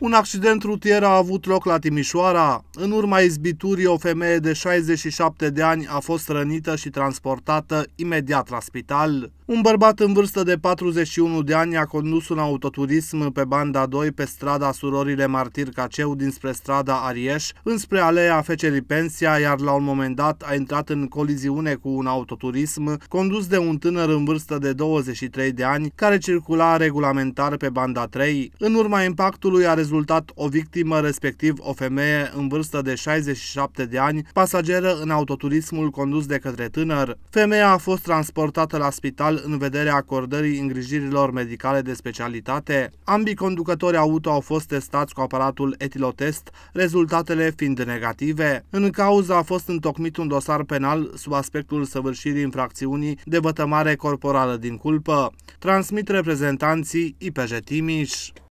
Un accident rutier a avut loc la Timișoara. În urma izbiturii, o femeie de 67 de ani a fost rănită și transportată imediat la spital. Un bărbat în vârstă de 41 de ani a condus un autoturism pe banda 2 pe strada Surorile Martir Caceu dinspre strada Arieș, înspre alea Fecerii Pensia, iar la un moment dat a intrat în coliziune cu un autoturism condus de un tânăr în vârstă de 23 de ani, care circula regulamentar pe banda 3. În urma impactului a rezultat o victimă, respectiv o femeie în vârstă de 67 de ani, pasageră în autoturismul condus de către tânăr. Femeia a fost transportată la spital medical în vederea acordării îngrijirilor medicale de specialitate. Ambii conducători auto au fost testați cu aparatul etilotest, rezultatele fiind negative. În cauză a fost întocmit un dosar penal sub aspectul săvârșirii infracțiunii de vătămare corporală din culpă. Transmit reprezentanții IPJ Timiș.